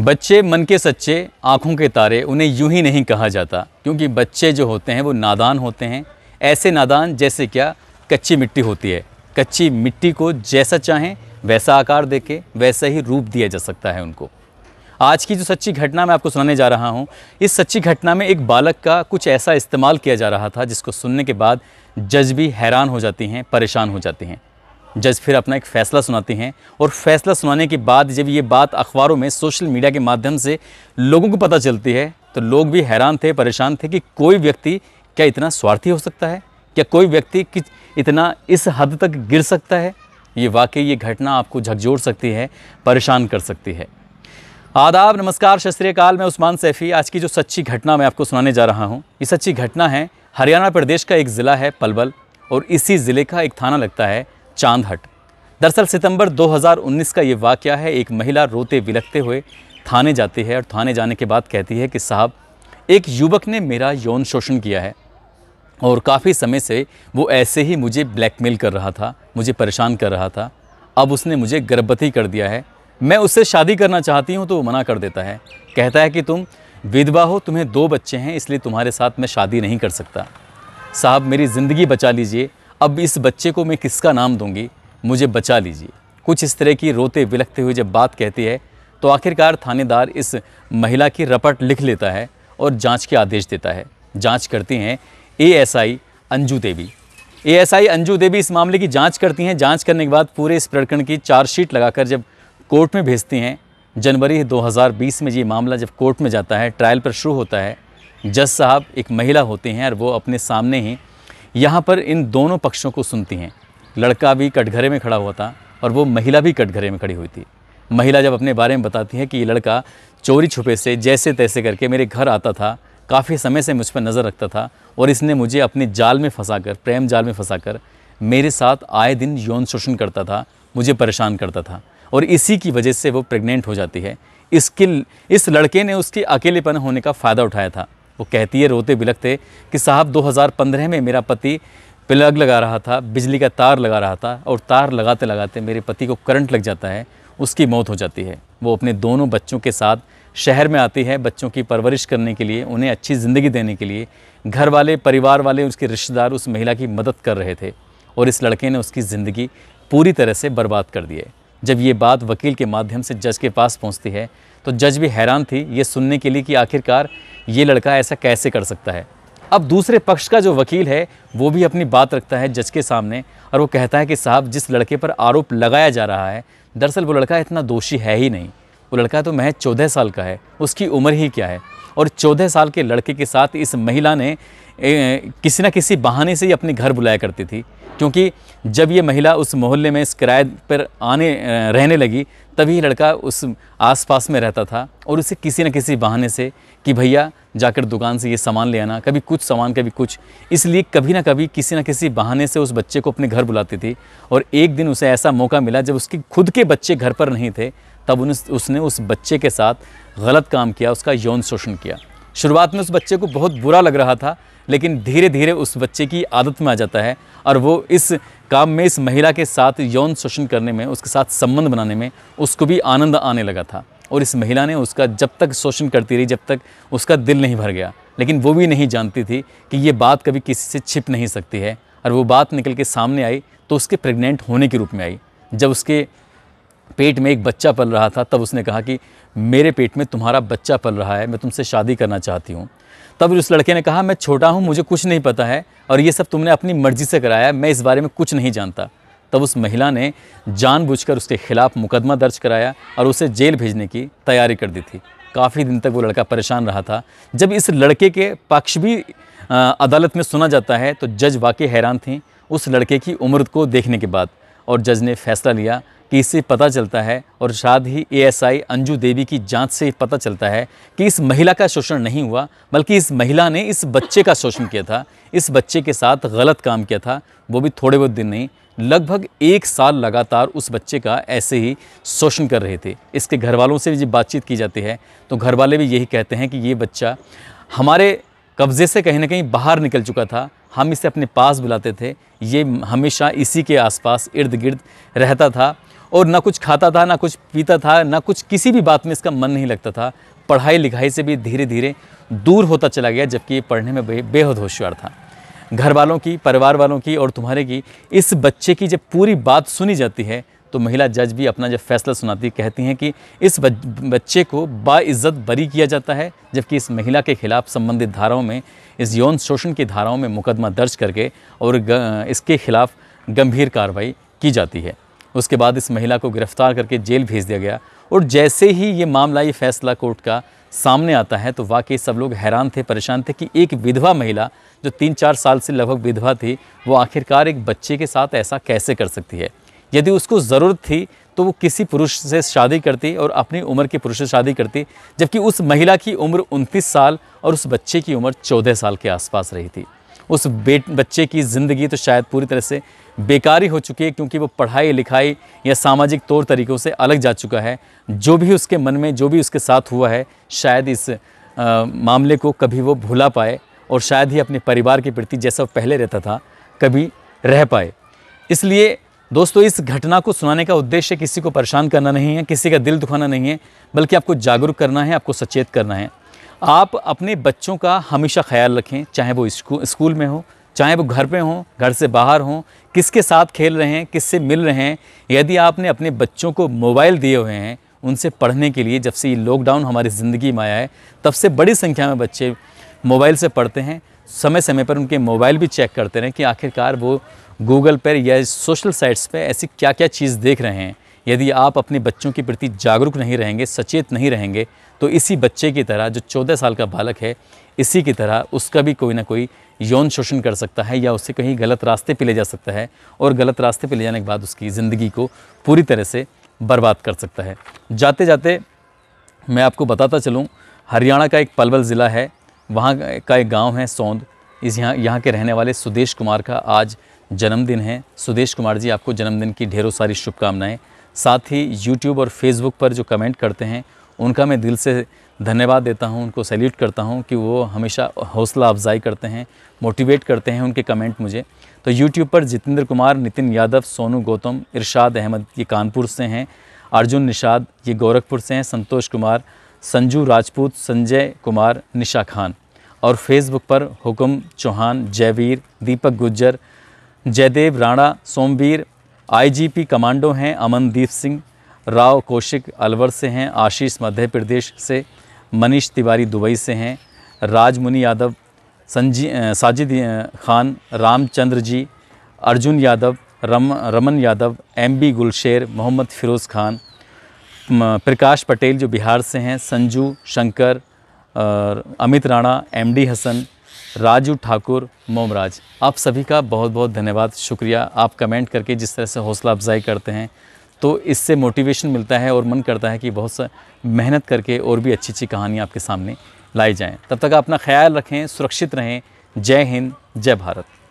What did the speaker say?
बच्चे मन के सच्चे आँखों के तारे उन्हें यूं ही नहीं कहा जाता क्योंकि बच्चे जो होते हैं वो नादान होते हैं ऐसे नादान जैसे क्या कच्ची मिट्टी होती है कच्ची मिट्टी को जैसा चाहें वैसा आकार दे के वैसा ही रूप दिया जा सकता है उनको आज की जो सच्ची घटना मैं आपको सुनाने जा रहा हूँ इस सच्ची घटना में एक बालक का कुछ ऐसा इस्तेमाल किया जा रहा था जिसको सुनने के बाद जज भी हैरान हो जाती हैं परेशान हो जाती हैं जज फिर अपना एक फ़ैसला सुनाते हैं और फ़ैसला सुनाने के बाद जब ये बात अखबारों में सोशल मीडिया के माध्यम से लोगों को पता चलती है तो लोग भी हैरान थे परेशान थे कि कोई व्यक्ति क्या इतना स्वार्थी हो सकता है क्या कोई व्यक्ति कि इतना इस हद तक गिर सकता है ये वाकई ये घटना आपको झकझोर सकती है परेशान कर सकती है आदाब नमस्कार शस्त्रकाल मैं उस्मान सैफ़ी आज की जो सच्ची घटना मैं आपको सुनाने जा रहा हूँ ये सच्ची घटना है हरियाणा प्रदेश का एक ज़िला है पलवल और इसी ज़िले का एक थाना लगता है चांदहट दरअसल सितंबर 2019 का ये वाक्य है एक महिला रोते विलखते हुए थाने जाती है और थाने जाने के बाद कहती है कि साहब एक युवक ने मेरा यौन शोषण किया है और काफ़ी समय से वो ऐसे ही मुझे ब्लैकमेल कर रहा था मुझे परेशान कर रहा था अब उसने मुझे गर्भवती कर दिया है मैं उससे शादी करना चाहती हूँ तो वो मना कर देता है कहता है कि तुम विधवा हो तुम्हें दो बच्चे हैं इसलिए तुम्हारे साथ मैं शादी नहीं कर सकता साहब मेरी ज़िंदगी बचा लीजिए अब इस बच्चे को मैं किसका नाम दूंगी मुझे बचा लीजिए कुछ इस तरह की रोते विलखते हुए जब बात कहती है तो आखिरकार थानेदार इस महिला की रपट लिख लेता है और जांच के आदेश देता है जांच करती हैं एएसआई अंजू देवी एएसआई अंजू देवी इस मामले की जांच करती हैं जांच करने के बाद पूरे इस प्रकरण की चार्जशीट लगाकर जब कोर्ट में भेजती हैं जनवरी 2020 में ये मामला जब कोर्ट में जाता है ट्रायल पर शुरू होता है जज साहब एक महिला होती हैं और वो अपने सामने ही यहाँ पर इन दोनों पक्षों को सुनती हैं लड़का भी कटघरे में खड़ा हुआ था और वो महिला भी कटघरे में खड़ी हुई थी महिला जब अपने बारे में बताती है कि ये लड़का चोरी छुपे से जैसे तैसे करके मेरे घर आता था काफ़ी समय से मुझ पर नज़र रखता था और इसने मुझे अपने जाल में फंसाकर प्रेम जाल में फंसाकर मेरे साथ आए दिन यौन शोषण करता था मुझे परेशान करता था और इसी की वजह से वो प्रेग्नेंट हो जाती है इसके इस लड़के ने उसके अकेलेपन होने का फ़ायदा उठाया था वो कहती है रोते बिलखते कि साहब 2015 में मेरा पति प्लग लगा रहा था बिजली का तार लगा रहा था और तार लगाते लगाते मेरे पति को करंट लग जाता है उसकी मौत हो जाती है वो अपने दोनों बच्चों के साथ शहर में आती है बच्चों की परवरिश करने के लिए उन्हें अच्छी ज़िंदगी देने के लिए घर वाले परिवार वाले उसके रिश्तेदार उस महिला की मदद कर रहे थे और इस लड़के ने उसकी ज़िंदगी पूरी तरह से बर्बाद कर दी है जब ये बात वकील के माध्यम से जज के पास पहुंचती है तो जज भी हैरान थी ये सुनने के लिए कि आखिरकार ये लड़का ऐसा कैसे कर सकता है अब दूसरे पक्ष का जो वकील है वो भी अपनी बात रखता है जज के सामने और वो कहता है कि साहब जिस लड़के पर आरोप लगाया जा रहा है दरअसल वो लड़का इतना दोषी है ही नहीं वो लड़का तो महज चौदह साल का है उसकी उम्र ही क्या है और चौदह साल के लड़के के साथ इस महिला ने किसी ना किसी बहाने से ही अपने घर बुलाया करती थी क्योंकि जब ये महिला उस मोहल्ले में इस किराए पर आने रहने लगी तभी लड़का उस आसपास में रहता था और उसे किसी न किसी बहाने से कि भैया जाकर दुकान से ये सामान ले आना कभी कुछ सामान कभी कुछ इसलिए कभी ना कभी किसी ना किसी बहाने से उस बच्चे को अपने घर बुलाती थी और एक दिन उसे ऐसा मौका मिला जब उसके खुद के बच्चे घर पर नहीं थे तब उन उसने उस बच्चे के साथ गलत काम किया उसका यौन शोषण किया शुरुआत में उस बच्चे को बहुत बुरा लग रहा था लेकिन धीरे धीरे उस बच्चे की आदत में आ जाता है और वो इस काम में इस महिला के साथ यौन शोषण करने में उसके साथ संबंध बनाने में उसको भी आनंद आने लगा था और इस महिला ने उसका जब तक शोषण करती रही जब तक उसका दिल नहीं भर गया लेकिन वो भी नहीं जानती थी कि ये बात कभी किसी से छिप नहीं सकती है और वो बात निकल के सामने आई तो उसके प्रेग्नेंट होने के रूप में आई जब उसके पेट में एक बच्चा पल रहा था तब उसने कहा कि मेरे पेट में तुम्हारा बच्चा पल रहा है मैं तुमसे शादी करना चाहती हूँ तब उस लड़के ने कहा मैं छोटा हूँ मुझे कुछ नहीं पता है और ये सब तुमने अपनी मर्ज़ी से कराया मैं इस बारे में कुछ नहीं जानता तब उस महिला ने जानबूझकर उसके खिलाफ़ मुकदमा दर्ज कराया और उसे जेल भेजने की तैयारी कर दी थी काफ़ी दिन तक वो लड़का परेशान रहा था जब इस लड़के के पक्ष भी अदालत में सुना जाता है तो जज वाकई हैरान थी उस लड़के की उम्र को देखने के बाद और जज ने फैसला लिया कि इससे पता चलता है और साथ ही एएसआई अंजू देवी की जांच से पता चलता है कि इस महिला का शोषण नहीं हुआ बल्कि इस महिला ने इस बच्चे का शोषण किया था इस बच्चे के साथ गलत काम किया था वो भी थोड़े बहुत दिन नहीं लगभग एक साल लगातार उस बच्चे का ऐसे ही शोषण कर रहे थे इसके घर वालों से भी जब बातचीत की जाती है तो घर वाले भी यही कहते हैं कि ये बच्चा हमारे कब्ज़े से कहीं ना कहीं बाहर निकल चुका था हम इसे अपने पास बुलाते थे ये हमेशा इसी के आसपास इर्द गिर्द रहता था और ना कुछ खाता था ना कुछ पीता था ना कुछ किसी भी बात में इसका मन नहीं लगता था पढ़ाई लिखाई से भी धीरे धीरे दूर होता चला गया जबकि ये पढ़ने में बेहद होशियार था घर वालों की परिवार वालों की और तुम्हारे की इस बच्चे की जब पूरी बात सुनी जाती है तो महिला जज भी अपना जब फैसला सुनाती कहती हैं कि इस बच्चे को बाइज्जत बरी किया जाता है जबकि इस महिला के खिलाफ संबंधित धाराओं में इस यौन शोषण की धाराओं में मुकदमा दर्ज करके और इसके खिलाफ गंभीर कार्रवाई की जाती है उसके बाद इस महिला को गिरफ्तार करके जेल भेज दिया गया और जैसे ही ये मामला ये फैसला कोर्ट का सामने आता है तो वाकई सब लोग हैरान थे परेशान थे कि एक विधवा महिला जो तीन चार साल से लगभग विधवा थी वो आखिरकार एक बच्चे के साथ ऐसा कैसे कर सकती है यदि उसको ज़रूरत थी तो वो किसी पुरुष से शादी करती और अपनी उम्र के पुरुष से शादी करती जबकि उस महिला की उम्र 29 साल और उस बच्चे की उम्र 14 साल के आसपास रही थी उस बेट बच्चे की ज़िंदगी तो शायद पूरी तरह से बेकारी हो चुकी है क्योंकि वो पढ़ाई लिखाई या सामाजिक तौर तरीक़ों से अलग जा चुका है जो भी उसके मन में जो भी उसके साथ हुआ है शायद इस आ, मामले को कभी वो भुला पाए और शायद ही अपने परिवार के प्रति जैसा पहले रहता था कभी रह पाए इसलिए दोस्तों इस घटना को सुनाने का उद्देश्य किसी को परेशान करना नहीं है किसी का दिल दुखाना नहीं है बल्कि आपको जागरूक करना है आपको सचेत करना है आप अपने बच्चों का हमेशा ख्याल रखें चाहे वो स्कूल में हो चाहे वो घर पे हों घर से बाहर हों किसके साथ खेल रहे हैं किससे मिल रहे हैं यदि आपने अपने बच्चों को मोबाइल दिए हुए हैं उनसे पढ़ने के लिए जब से ये लॉकडाउन हमारी ज़िंदगी में आया है तब से बड़ी संख्या में बच्चे मोबाइल से पढ़ते हैं समय समय पर उनके मोबाइल भी चेक करते रहें कि आखिरकार वो गूगल पर या सोशल साइट्स पर ऐसी क्या क्या चीज़ देख रहे हैं यदि आप अपने बच्चों के प्रति जागरूक नहीं रहेंगे सचेत नहीं रहेंगे तो इसी बच्चे की तरह जो चौदह साल का बालक है इसी की तरह उसका भी कोई ना कोई यौन शोषण कर सकता है या उससे कहीं गलत रास्ते पर ले जा सकता है और गलत रास्ते पर ले जाने के बाद उसकी ज़िंदगी को पूरी तरह से बर्बाद कर सकता है जाते जाते मैं आपको बताता चलूँ हरियाणा का एक पलवल ज़िला है वहाँ का एक गाँव है सौंद इस यहाँ यहाँ के रहने वाले सुदेश कुमार का आज जन्मदिन है सुदेश कुमार जी आपको जन्मदिन की ढेरों सारी शुभकामनाएँ साथ ही यूट्यूब और फेसबुक पर जो कमेंट करते हैं उनका मैं दिल से धन्यवाद देता हूं उनको सैल्यूट करता हूं कि वो हमेशा हौसला अफजाई करते हैं मोटिवेट करते हैं उनके कमेंट मुझे तो यूट्यूब पर जितेंद्र कुमार नितिन यादव सोनू गौतम इरशाद अहमद ये कानपुर से हैं अर्जुन निषाद ये गोरखपुर से हैं संतोष कुमार संजू राजपूत संजय कुमार निशा खान और फेसबुक पर हुक्म चौहान जयवीर दीपक गुज्जर जयदेव राणा सोमवीर आईजीपी कमांडो हैं अमनदीप सिंह राव कौशिक अलवर से हैं आशीष मध्य प्रदेश से मनीष तिवारी दुबई से हैं राजमुनि यादव संजी साजिद खान रामचंद्र जी अर्जुन यादव रम रमन यादव एम बी गुलशेर मोहम्मद फ़िरोज़ खान प्रकाश पटेल जो बिहार से हैं संजू शंकर अमित राणा एम डी हसन राजू ठाकुर मोमराज आप सभी का बहुत बहुत धन्यवाद शुक्रिया आप कमेंट करके जिस तरह से हौसला अफजाई करते हैं तो इससे मोटिवेशन मिलता है और मन करता है कि बहुत सा मेहनत करके और भी अच्छी अच्छी कहानियाँ आपके सामने लाई जाएँ तब तक अपना ख्याल रखें सुरक्षित रहें जय हिंद जय भारत